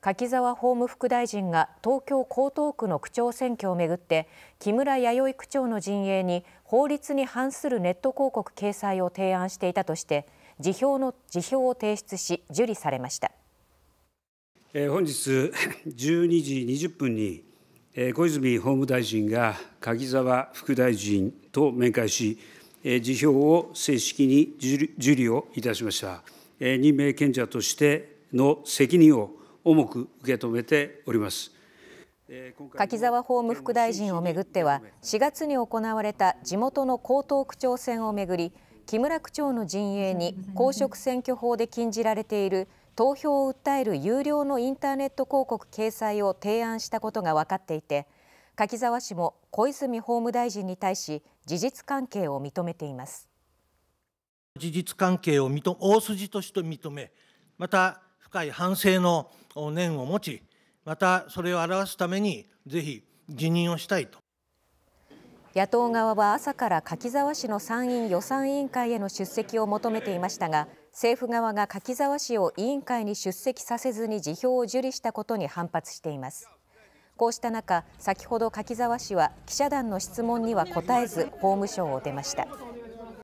柿沢法務副大臣が東京江東区の区長選挙をめぐって木村弥生区長の陣営に法律に反するネット広告掲載を提案していたとして辞表の辞表を提出し受理されました本日12時20分に小泉法務大臣が柿沢副大臣と面会し辞表を正式に受理をいたしました任命権者としての責任を重く受け止めております。柿沢法務副大臣をめぐっては4月に行われた地元の江東区長選をめぐり木村区長の陣営に公職選挙法で禁じられている投票を訴える有料のインターネット広告掲載を提案したことが分かっていて柿沢氏も小泉法務大臣に対し事実関係を認めています事実関係を大筋として認めまた深い反省の念を持ちまたそれを表すためにぜひ辞任をしたいと野党側は朝から柿沢市の参院予算委員会への出席を求めていましたが政府側が柿沢氏を委員会に出席させずに辞表を受理したことに反発していますこうした中先ほど柿沢氏は記者団の質問には答えず法務省を出ました